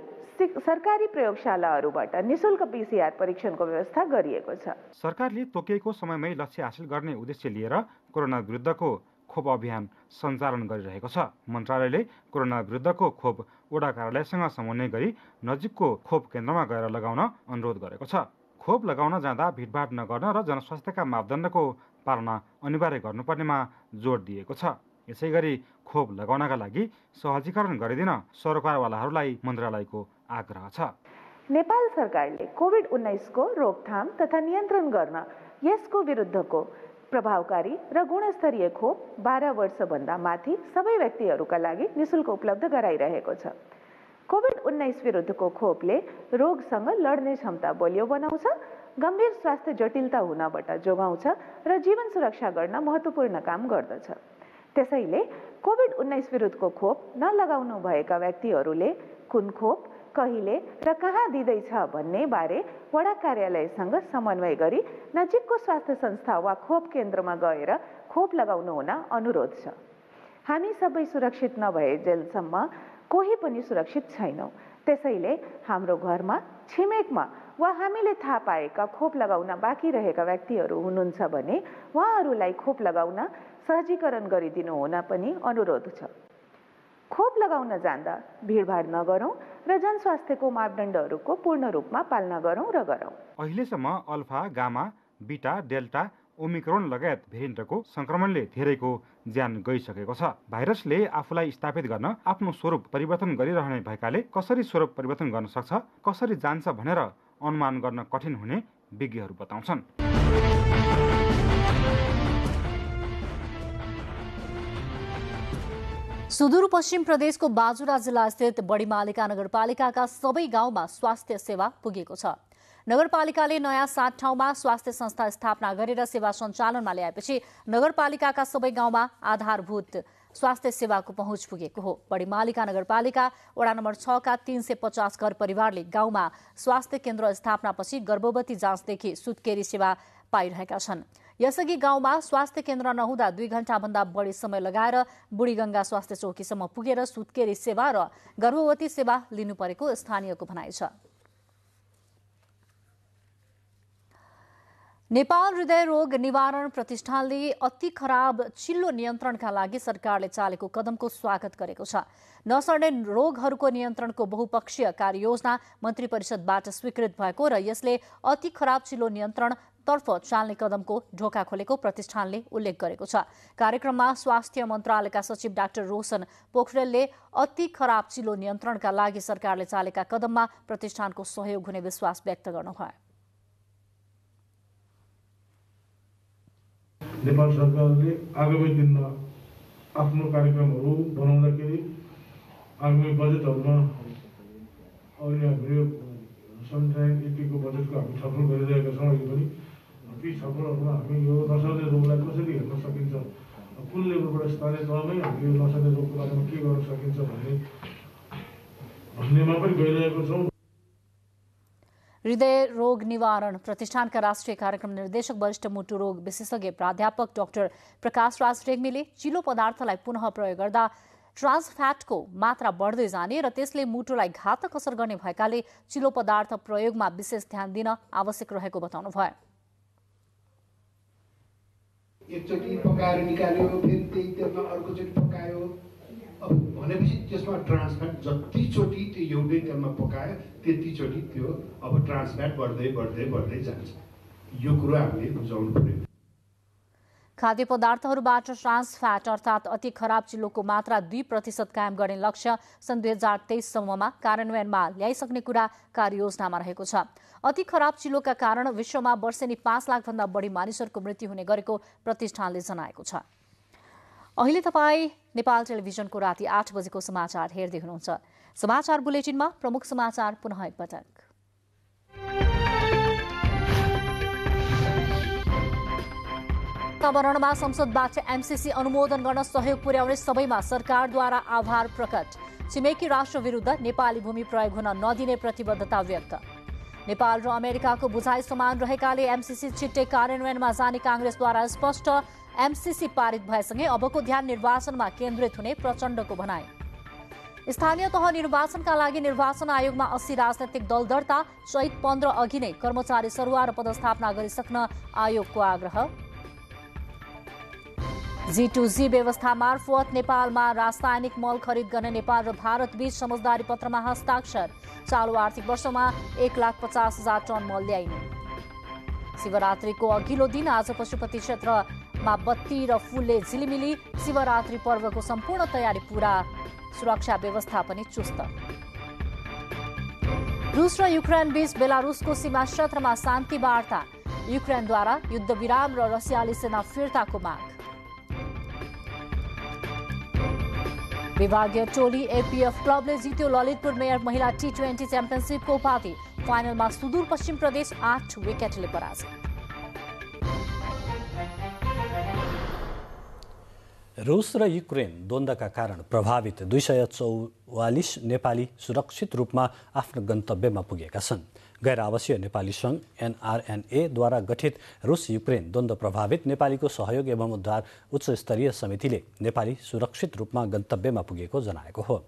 सरकारी प्रयोगशालाहरूबाट निशुल्क पिसिआर परीक्षणको व्यवस्था गरिएको छ सरकारले तोकिएको समयमै लक्ष्य हासिल गर्ने उद्देश्य लिएर कोरोना विरुद्धको खोप अभियान सञ्चालन गरिरहेको छ मन्त्रालयले कोरोना विरुद्धको खोप वडा कार्यालयसँग समन्वय गरी नजिकको खोप केन्द्रमा गएर लगाउन अनुरोध गरेको छ खोप लगाउन जाँदा भिडभाड नगर्न र जनस्वास्थ्यका मापदण्डको पालना अनिवार्य गर्नुपर्नेमा जोड दिएको छ यसै गरी खोप लगाउनका लागि सहजीकरण गरिदिन सरोकारवालाहरूलाई मन्त्रालयको आग्रह छ नेपाल सरकारले कोभिड उन्नाइसको रोकथाम तथा नियन्त्रण गर्न यसको विरुद्धको प्रभावकारी र गुणस्तरीय खोप बाह्र वर्षभन्दा माथि सबै व्यक्तिहरूका लागि निशुल्क उपलब्ध गराइरहेको छ कोभिड उन्नाइस विरुद्धको खोपले रोगसँग लड्ने क्षमता बलियो बनाउँछ गम्भीर स्वास्थ्य जटिलता हुनबाट जोगाउँछ र जीवन सुरक्षा गर्न महत्त्वपूर्ण काम गर्दछ त्यसैले कोभिड उन्नाइस विरुद्धको खोप नलगाउनु भएका व्यक्तिहरूले कुन खोप कहिले र कहाँ दिँदैछ भन्ने बारे वडा कार्यालयसँग समन्वय गरी नजिकको स्वास्थ्य संस्था वा खोप केन्द्रमा गएर खोप लगाउनु हुन अनुरोध छ हामी सबै सुरक्षित नभए जेलसम्म कोही पनि सुरक्षित छैनौँ त्यसैले हाम्रो घरमा छिमेकमा वा हामीले थाहा पाएका खोप लगाउन बाँकी रहेका व्यक्तिहरू हुनुहुन्छ भने उहाँहरूलाई खोप लगाउन सहजीकरण गरिदिनु हुन पनि अनुरोध छ खोप लगाउन जाँदा भिडभाड नगरौँ र जनस्वास्थ्यको मापदण्डहरूको पूर्ण रूपमा पालना गरौँ र गरौँ अहिलेसम्म alpha gamma beta delta omicron लगायत भेरिएन्टको सङ्क्रमणले धेरैको ज्यान गइसकेको छ भाइरसले आफूलाई स्थापित गर्न आफ्नो स्वरूप परिवर्तन गरिरहने भएकाले कसरी स्वरूप परिवर्तन गर्न सक्छ कसरी जान्छ भनेर अनुमान गर्न कठिन हुने विज्ञहरू बताउँछन् सुदूरपश्चिम प्रदेशको बाजुरा जिल्लास्थित बढीमालिका नगरपालिकाका सबै गाउँमा स्वास्थ्य सेवा पुगेको छ नगरपालिकाले नयाँ सात ठाउँमा स्वास्थ्य संस्था स्थापना गरेर सेवा सञ्चालनमा ल्याएपछि नगरपालिकाका सबै गाउँमा आधारभूत स्वास्थ्य सेवाको पहुँच पुगेको हो बढी मालिका नगरपालिका वडा नम्बर छका तीन सय पचास घर परिवारले गाउँमा स्वास्थ्य केन्द्र स्थापनापछि गर्भवती जाँचदेखि सुत्केरी सेवा पाइरहेका छन् यसअघि गाउँमा स्वास्थ्य केन्द्र नहुँदा दुई घण्टाभन्दा बढी समय लगाएर बुढीगंगा स्वास्थ्य चौकीसम्म पुगेर सुत्केरी सेवा र गर्भवती सेवा लिनु परेको स्थानीयको भनाइ छ नेपाल हृदय रोग निवारण प्रतिष्ठानले अति खराब चिल्लो नियन्त्रणका लागि सरकारले चालेको कदमको स्वागत गरेको छ नसर्ने रोगहरूको नियन्त्रणको बहुपक्षीय कार्ययोजना मन्त्री परिषदबाट स्वीकृत भएको र यसले अति खराब चिल्लो नियन्त्रणतर्फ चाल्ने कदमको ढोका खोलेको प्रतिष्ठानले उल्लेख गरेको छ कार्यक्रममा स्वास्थ्य मन्त्रालयका सचिव डाक्टर रोशन पोखरेलले अति खराब चिल्लो नियन्त्रणका लागि सरकारले चालेका कदममा प्रतिष्ठानको सहयोग हुने विश्वास व्यक्त गर्नुभयो नेपाल सरकारले आगामी दिनमा आफ्नो कार्यक्रमहरू बनाउँदाखेरि आगामी बजेटहरूमा अहिले हाम्रो यो सन्तान यतिको बजेटको हामी छलफल गरिरहेका छौँ अहिले पनि ती छलफलहरूमा हामी यो नसर्ने रोगलाई कसरी हेर्न सकिन्छ कुन लेभलबाट स्थानीय तहमै हामी यो नसार्ने रोगको बारेमा के गर्न सकिन्छ भन्ने भन्नेमा पनि गइरहेको छौँ हृदय रोग निवारण प्रतिष्ठानका राष्ट्रिय कार्यक्रम निर्देशक वरिष्ठ मुटु रोग विशेषज्ञ प्राध्यापक डाक्टर प्रकाश राज रेग्मीले चिलो पदार्थलाई पुनः प्रयोग गर्दा ट्रान्सफ्याटको मात्रा बढ्दै जाने र त्यसले मुटुलाई घातक असर गर्ने भएकाले चिलो पदार्थ प्रयोगमा विशेष ध्यान दिन आवश्यक रहेको बताउनुभयो एकचोटि पकाएर निकाल्यो फेरि त्यही तेलमा अर्कोचोटि पकायो अब भनेपछि त्यसमा ट्रान्सफ्याट जतिचोटि त्यो एउटै तेलमा पकायो त्यतिचोटि त्यो अब ट्रान्सफ्याट बढ्दै बढ्दै बढ्दै जान्छ यो कुरो हामीले बुझाउनु पऱ्यो खाद्य पदार्थहरूबाट ट्रान्स फ्याट अर्थात् अति खराब चिलोको मात्रा दुई प्रतिशत कायम गर्ने लक्ष्य सन् दुई हजार तेइससम्ममा कार्यान्वयनमा ल्याइसक्ने कुरा कार्ययोजनामा रहेको छ अति खराब चिलोका कारण विश्वमा वर्षेनी पाँच लाखभन्दा बढी मानिसहरूको मृत्यु हुने गरेको प्रतिष्ठानले जनाएको छ अहिले तपाईँ नेपाल टेलिभिजनको राति आठ बजेको समाचार हेर्दै हुनुहुन्छ समाचार बुलेटिनमा प्रमुख समाचार पुनः एकपटक वातावरणमा संसदबाट एमसिसी अनुमोदन गर्न सहयोग पुर्याउने सबैमा सरकारद्वारा आभार प्रकट छिमेकी राष्ट्र विरुद्ध नेपाली भूमि प्रयोग हुन नदिने प्रतिबद्धता व्यक्त नेपाल र अमेरिकाको बुझाइ समान रहेकाले एमसिसी छिट्टै कार्यान्वयनमा जाने काङ्ग्रेसद्वारा स्पष्ट एमसिसी पारित भएसँगै अबको ध्यान निर्वाचनमा केन्द्रित हुने प्रचण्डको भनाई स्थानीय तह निर्वाचनका लागि निर्वाचन आयोगमा अस्सी राजनैतिक दल दर्ता चैत पन्ध्र अघि नै कर्मचारी सरुवा र पदस्थापना गरिसक्न आयोगको आग्रह जी टू जी व्यवस्था मार्फत नेपालमा रासायनिक मल खरिद गर्ने नेपाल र भारत बीच समझदारी पत्रमा हस्ताक्षर चालु आर्थिक वर्षमा एक लाख पचास हजार टन मल ल्याइने शिवरात्रीको अघिल्लो दिन आज पशुपति क्षेत्र मा बत्ती र फुलले झिलिमिली शिवरात्रि पर्वको सम्पूर्ण तयारी पूरा सुरक्षा व्यवस्था पनि चुस्त रुस र युक्रेन बीच बेलारुसको सीमा क्षेत्रमा शान्ति वार्ता युक्रेनद्वारा युद्धविराम र रसियाली सेना फिर्ताको माग विभागीय टोली एपिएफ क्लबले जित्यो ललितपुर मेयर महिला टी ट्वेन्टी च्याम्पियनसिपको उपाधि फाइनलमा सुदूरपश्चिम प्रदेश आठ विकेटले पराजित रुस र युक्रेन द्वन्द्वका कारण प्रभावित दुई सय चौवालिस नेपाली सुरक्षित रूपमा आफ्नो गन्तव्यमा पुगेका छन् गैर आवासीय नेपाली सङ्घ एनआरएनएद्वारा गठित रुस युक्रेन द्वन्द्व प्रभावित नेपालीको सहयोग एवं उद्धार उच्च स्तरीय समितिले नेपाली सुरक्षित रूपमा गन्तव्यमा पुगेको जनाएको हो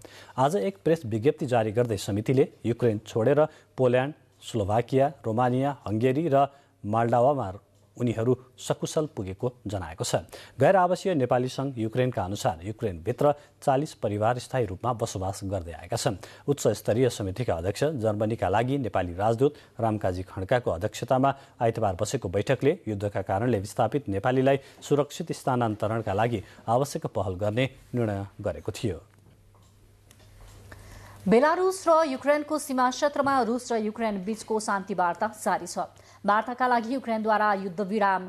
आज एक प्रेस विज्ञप्ति जारी गर्दै समितिले युक्रेन छोडेर पोल्यान्ड स्लोभाकिया रोमानिया हङ्गेरी र माल्डावामा उनीहरू सकुशल पुगेको जनाएको छ गैर आवासीय नेपाली संघ युक्रेनका अनुसार युक्रेनभित्र चालिस परिवार स्थायी रूपमा बसोबास गर्दै आएका छन् उच्च स्तरीय समितिका अध्यक्ष जर्मनीका लागि नेपाली राजदूत रामकाजी खड्काको अध्यक्षतामा आइतबार बसेको बैठकले युद्धका कारणले विस्थापित नेपालीलाई सुरक्षित स्थानान्तरणका लागि आवश्यक पहल गर्ने निर्णय गरेको थियो बेलारूस र युक्रेनको सीमा क्षेत्रमा रुस र युक्रेन बीचको शान्ति वार्ता जारी छ वार्ताका लागि युक्रेनद्वारा युद्धविराम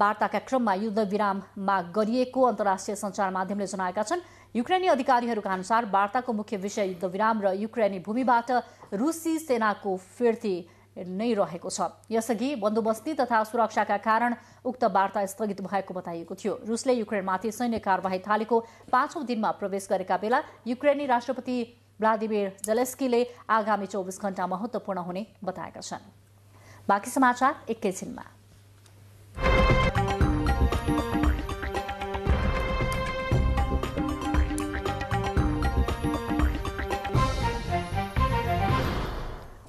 वार्ताका क्रममा युद्धविराम माग गरिएको अन्तर्राष्ट्रिय सञ्चार माध्यमले जनाएका छन् युक्रेनी अधिकारीहरूका अनुसार वार्ताको मुख्य विषय युद्धविराम र युक्रेनी भूमिबाट रुसी सेनाको फिर्ती नै रहेको छ यसअघि बन्दोबस्ती तथा सुरक्षाका कारण उक्त वार्ता स्थगित भएको बताइएको थियो रुसले युक्रेनमाथि सैन्य कारवाही थालेको पाँचौं दिनमा प्रवेश गरेका बेला युक्रेनी राष्ट्रपति भ्लादिमिर जलेस्कीले आगामी चौबिस घण्टा महत्त्वपूर्ण हुने बताएका छन् बाँकी समाचार एकैछिनमा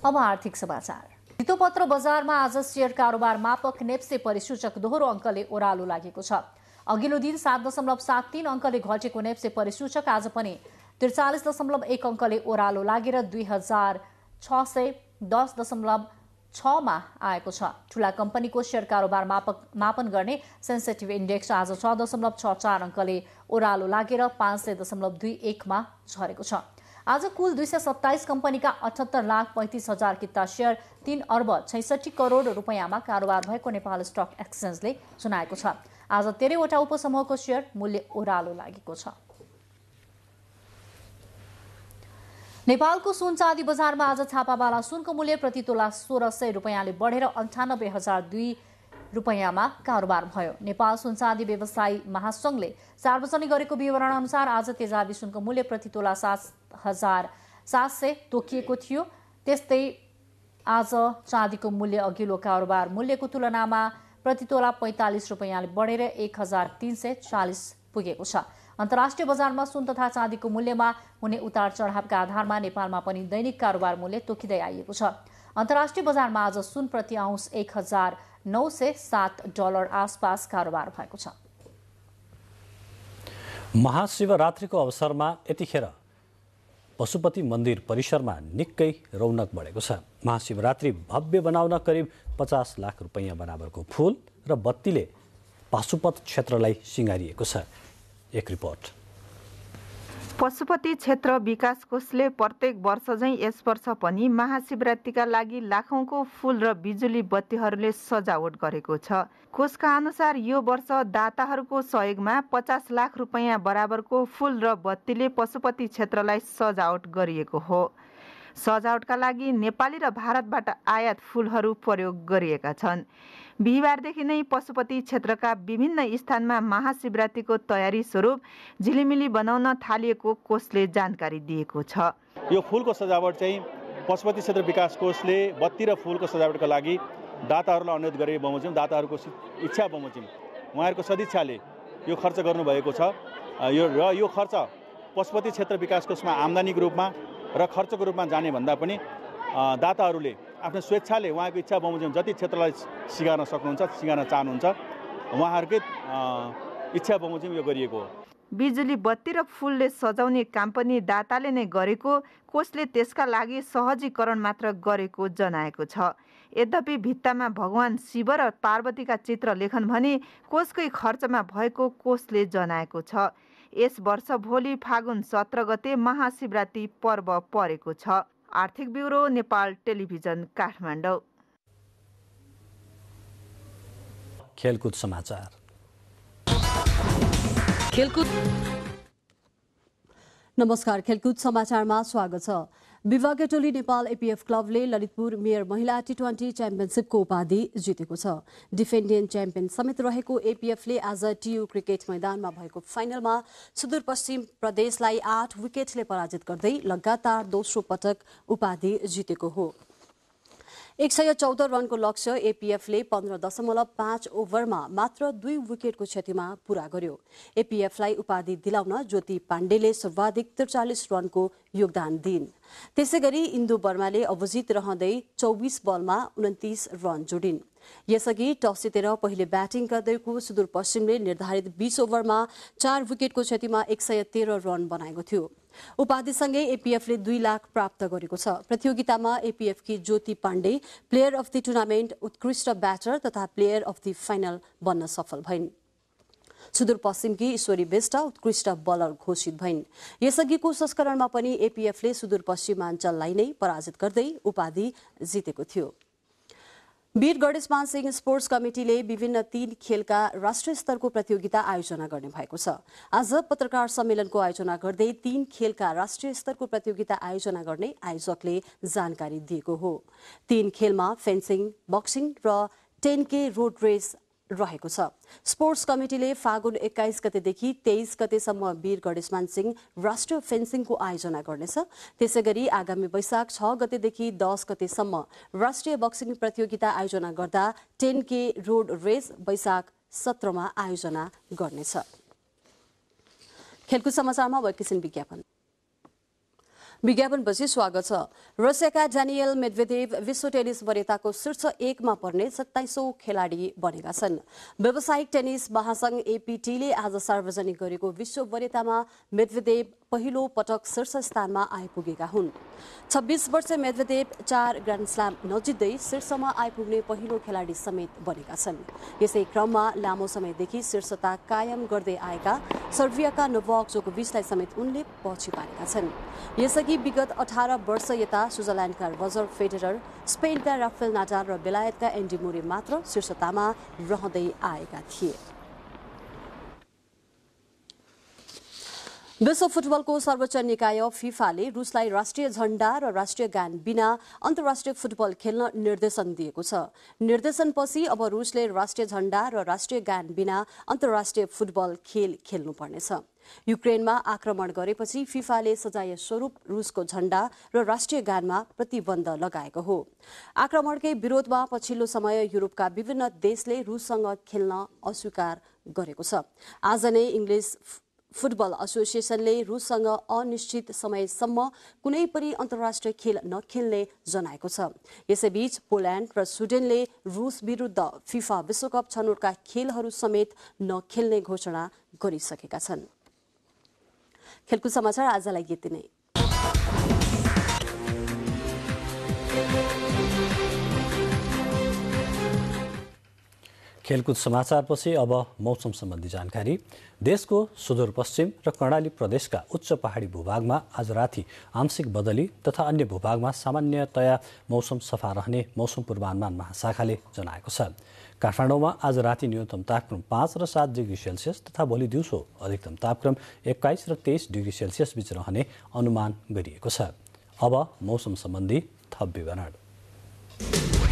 अब आर्थिक समाचार हितोपत्र बजारमा आज सेयर कारोबार मापक नेप्से परिसूचक दोहोरो अङ्कले ओह्रालो लागेको छ अघिल्लो दिन सात दशमलव सात तीन अङ्कले घटेको नेप्से परिसूचक आज पनि त्रिचालिस दशमलव एक अङ्कले ओह्रालो लागेर दुई हजार छ सय दस दशमलव छमा आएको छ ठुला कम्पनीको सेयर कारोबार मापक मापन गर्ने सेन्सेटिभ इन्डेक्स आज छ दशमलव छ चार अङ्कले ओह्रालो लागेर पाँच सय दशमलव दुई एकमा झरेको छ आज कुल दुई सय सत्ताइस कम्पनीका अठहत्तर लाख पैँतिस हजार किता सेयर तिन अर्ब छैसठी करोड रुपियाँमा कारोबार भएको नेपाल स्टक एक्सचेन्जले सुनाएको छ आज तेह्रैवटा उपसमूहको सेयर मूल्य ओह्रालो लागेको छ नेपालको सुन चाँदी बजारमा आज छापावाला सुनको मूल्य प्रति तोला सोह्र सय रुपियाँले बढेर अन्ठानब्बे हजार दुई रुपैयाँमा कारोबार भयो नेपाल सुन चाँदी व्यवसायी महासङ्घले सार्वजनिक गरेको विवरण अनुसार आज तेजाबी सुनको मूल्य प्रति तोला सात हजार सात सय तोकिएको थियो त्यस्तै आज चाँदीको मूल्य अघिल्लो कारोबार मूल्यको तुलनामा प्रति तोला पैँतालिस रुपियाँले बढेर एक हजार तिन सय चालिस पुगेको छ अन्तर्राष्ट्रिय बजारमा सुन तथा चाँदीको मूल्यमा हुने उतार चढावका आधारमा नेपालमा पनि दैनिक कारोबार मूल्य तोकिँदै आइएको छ अन्तर्राष्ट्रिय बजारमा आज सुन प्रति आउन्स एक हजार नौ सय सात डलर आसपास कारोबार भएको छ महाशिवरात्रिको अवसरमा यतिखेर पशुपति मन्दिर परिसरमा निकै रौनक बढेको छ महाशिवरात्रि भव्य बनाउन करिब पचास लाख रुपैयाँ बराबरको फुल र बत्तीले पाशुपत क्षेत्रलाई सिँगारिएको छ एक रिपोर्ट पशुपति क्षेत्र विकास कोषले प्रत्येक वर्ष झैँ यस वर्ष पनि महाशिवरात्रिका लागि लाखौँको फूल र बिजुली बत्तीहरूले सजावट गरेको छ कोषका अनुसार यो वर्ष दाताहरूको सहयोगमा पचास लाख रुपियाँ बराबरको फुल र बत्तीले पशुपति क्षेत्रलाई सजावट गरिएको हो सजावटका लागि नेपाली र भारतबाट आयात फुलहरू प्रयोग गरिएका छन् बिहिबारदेखि नै पशुपति क्षेत्रका विभिन्न स्थानमा महाशिवरात्रीको तयारी स्वरूप झिलिमिली बनाउन थालिएको कोषले जानकारी दिएको छ यो फुलको सजावट चाहिँ पशुपति क्षेत्र विकास कोषले बत्ती र फुलको सजावटका लागि दाताहरूलाई अनुरोध गरे बमोजिम दाताहरूको इच्छा बमोजिम उहाँहरूको सदिच्छाले यो खर्च गर्नुभएको छ यो र यो खर्च पशुपति क्षेत्र विकास कोषमा आम्दानीको रूपमा र खर्चको रूपमा जाने भन्दा पनि दाताहरूले आफ्नो स्वेच्छाले उहाँको इच्छा बमोजिम जति क्षेत्रलाई सिकार्न सक्नुहुन्छ सिगार्न चाहनुहुन्छ उहाँहरूकै इच्छा बमोजिम यो गरिएको हो बिजुली बत्ती र फुलले सजाउने काम पनि दाताले नै गरेको कोषले त्यसका लागि सहजीकरण मात्र गरेको जनाएको छ यद्यपि भित्तामा भगवान् शिव र पार्वतीका चित्र लेखन भने कोषकै खर्चमा भएको कोषले जनाएको छ यस वर्ष भोलि फागुन सत्र गते महाशिवरात्रि पर्व परेको छ आर्थिक ब्युरो नेपाल टेलिभिजन काठमाडौँ खेलकुद समाचार खेलकुद नमस्कार खेलकुद समाचारमा स्वागत छ टोली नेपाल एपिएफ क्लबले ललितपुर मेयर महिला टी ट्वेन्टी च्याम्पियनसिपको उपाधि जितेको छ डिफेन्डियन च्याम्पियन समेत रहेको एपिएफले आज टियु क्रिकेट मैदानमा भएको फाइनलमा सुदूरपश्चिम प्रदेशलाई आठ विकेटले पराजित गर्दै लगातार दोस्रो पटक उपाधि जितेको हो एक सय चौध रनको लक्ष्य एपिएफले पन्ध्र दशमलव पाँच ओभरमा मात्र दुई विकेटको क्षतिमा पूरा गर्यो एपिएफलाई उपाधि दिलाउन ज्योति पाण्डेले सर्वाधिक त्रिचालिस रनको योगदान दिइन् त्यसै गरी इन्दु वर्माले अवजित रहँदै चौबिस बलमा उन्तिस रन जोडिन् यसअघि टस जितेर पहिले ब्याटिङ गर्दैको सुदूरपश्चिमले निर्धारित बीस ओभरमा चार विकेटको क्षतिमा एक सय तेह्र रन बनाएको थियो उपाधिसँगै एपिएफले दुई लाख प्राप्त गरेको छ प्रतियोगितामा एपिएफकी Jyoti Pande player of the tournament उत्कृष्ट ब्याटर तथा प्लेयर अफ दि फाइनल बन्न सफल भइन् सुदूरपश्चिमकी ईश्वरी बेष्ट उत्कृष्ट बलर घोषित भइन् यसअघिको संस्करणमा पनि एपिएफले सुदूरपश्चिमाञ्चललाई नै पराजित गर्दै उपाधि जितेको थियो वीर गणेशमान सिंह स्पोर्ट्स कमिटीले विभिन्न तीन खेलका राष्ट्रिय स्तरको प्रतियोगिता आयोजना गर्ने भएको छ आज पत्रकार सम्मेलनको आयोजना गर्दै तीन खेलका राष्ट्रिय स्तरको प्रतियोगिता आयोजना गर्ने आयोजकले जानकारी दिएको हो तीन खेलमा फेन्सिङ बक्सिङ र टेन रोड रेस रहेको छ स्पोर्ट्स कमिटीले फागुन एक्काइस गतेदेखि तेइस गतेसम्म वीर गणेशमान सिंह राष्ट्रिय फेन्सिङको आयोजना गर्नेछ त्यसै गरी आगामी वैशाख छ गतेदेखि दस गतेसम्म राष्ट्रिय बक्सिङ प्रतियोगिता आयोजना गर्दा टेन के रोड रेस वैशाख सत्रमा आयोजना गर्नेछ खेलकुद समाचारमा विज्ञापन विज्ञापनपछि स्वागत छ रसियाका ड्यानियल मेडभेदेव विश्व टेनिस वरियताको शीर्ष एकमा पर्ने सत्ताइसौँ खेलाडी बनेका छन् व्यावसायिक टेनिस महासंघ एपिटीले आज सार्वजनिक गरेको विश्व वरियतामा मेडभेदेव पहिलो पटक शीर्ष स्थानमा आइपुगेका हुन् छब्बिस वर्ष मेदवेदेव चार ग्रान्ड स्ल्याम नजित्दै शीर्षमा आइपुग्ने पहिलो खेलाडी समेत बनेका छन् यसै क्रममा लामो समयदेखि शीर्षता कायम गर्दै आएका सर्बियाका नोभाक जोकोविचलाई समेत उनले पछि पारेका छन् यसअघि विगत अठार वर्ष यता स्विजरल्याण्डका रजर फेडरर स्पेनका राफेल नाटाल र बेलायतका एन्डी मोरे मात्र शीर्षतामा रहँदै आएका थिए विश्व फुटबलको सर्वोच्च निकाय फिफाले रुसलाई राष्ट्रिय झण्डा र राष्ट्रिय गान बिना अन्तर्राष्ट्रिय फुटबल खेल्न निर्देशन दिएको छ निर्देशनपछि अब रुसले राष्ट्रिय झण्डा र राष्ट्रिय गान बिना अन्तर्राष्ट्रिय फुटबल खेल खेल्नुपर्नेछ युक्रेनमा आक्रमण गरेपछि फिफाले सजाय स्वरूप रुसको झण्डा र राष्ट्रिय गानमा प्रतिबन्ध लगाएको हो आक्रमणकै विरोधमा पछिल्लो समय युरोपका विभिन्न देशले रुससँग खेल्न अस्वीकार गरेको छ आज नै इङ्ग्लिस फुटबल एसोसिएसनले रुससँग अनिश्चित समयसम्म कुनै पनि अन्तर्राष्ट्रिय खेल नखेल्ने जनाएको छ यसैबीच पोल्यान्ड र स्विडेनले रुस विरुद्ध फिफा विश्वकप छनौटका खेलहरू समेत नखेल्ने घोषणा गरिसकेका छन् खेलकुद समाचार आजलाई यति नै खेलकुद समाचारपछि अब मौसम सम्बन्धी जानकारी देशको सुदूरपश्चिम र कर्णाली प्रदेशका उच्च पहाडी भूभागमा आज राति आंशिक बदली तथा अन्य भूभागमा सामान्यतया मौसम सफा रहने मौसम पूर्वानुमान महाशाखाले जनाएको छ काठमाडौँमा आज राति न्यूनतम तापक्रम पाँच र सात डिग्री सेल्सियस तथा भोलि दिउँसो अधिकतम तापक्रम एक्काइस र तेइस डिग्री सेल्सियस बीच रहने अनुमान गरिएको छ अब मौसम सम्बन्धी थप विवरण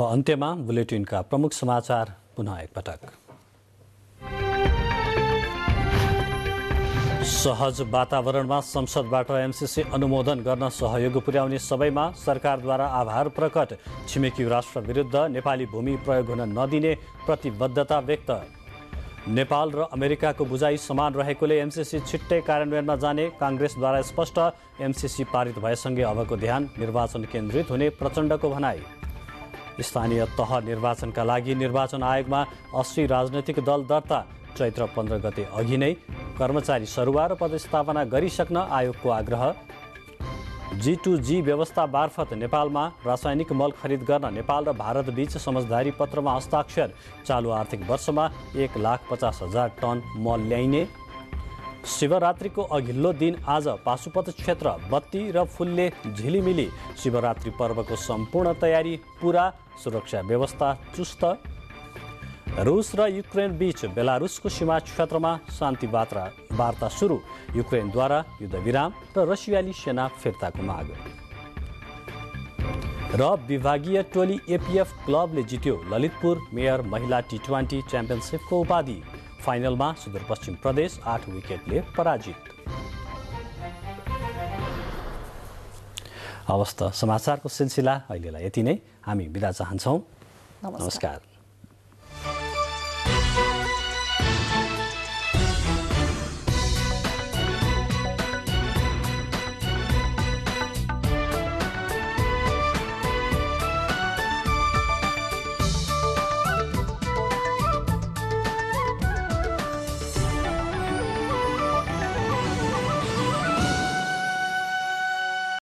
अब अन्त्यमा बुलेटिनका प्रमुख समाचार पुनः एकपटक सहज वातावरणमा संसदबाट एमसिसी अनुमोदन गर्न सहयोग पुर्याउने सबैमा सरकारद्वारा आभार प्रकट छिमेकी राष्ट्र विरुद्ध नेपाली भूमि प्रयोग हुन नदिने प्रतिबद्धता व्यक्त नेपाल र अमेरिकाको बुझाइ समान रहेकोले एमसिसी छिट्टै कार्यान्वयनमा जाने काङ्ग्रेसद्वारा स्पष्ट एमसिसी पारित भएसँगै अबको ध्यान निर्वाचन केन्द्रित हुने प्रचण्डको भनाई स्थानीय तह निर्वाचनका लागि निर्वाचन आयोगमा अस्सी राजनैतिक दल दर्ता चैत्र पन्ध्र गते अघि नै कर्मचारी सरुवा र पदस्थापना गरिसक्न आयोगको आग्रह जी टू जी व्यवस्था मार्फत नेपालमा रासायनिक मल खरिद गर्न नेपाल र भारतबीच समझदारी पत्रमा हस्ताक्षर चालु आर्थिक वर्षमा एक लाख पचास हजार टन मल ल्याइने शिवरात्रिको अघिल्लो दिन आज पाशुपत क्षेत्र बत्ती र फुलले झिलिमिली शिवरात्रि पर्वको सम्पूर्ण तयारी पुरा सुरक्षा व्यवस्था चुस्त रुस र युक्रेन बीच बेलारुसको सीमा क्षेत्रमा शान्ति वार्ता वार्ता सुरु युक्रेनद्वारा युद्धविराम र रसियाली सेना फिर्ताको माग र विभागीय टोली एपिएफ क्लबले जित्यो ललितपुर मेयर महिला टी ट्वेन्टी च्याम्पियनसिपको उपाधि फाइनलमा सुदूरपश्चिम प्रदेश आठ विकेटले पराजित अवस्था समाचारको सिलसिला अहिलेलाई यति नै हामी बिदा चाहन्छौँ नमस्कार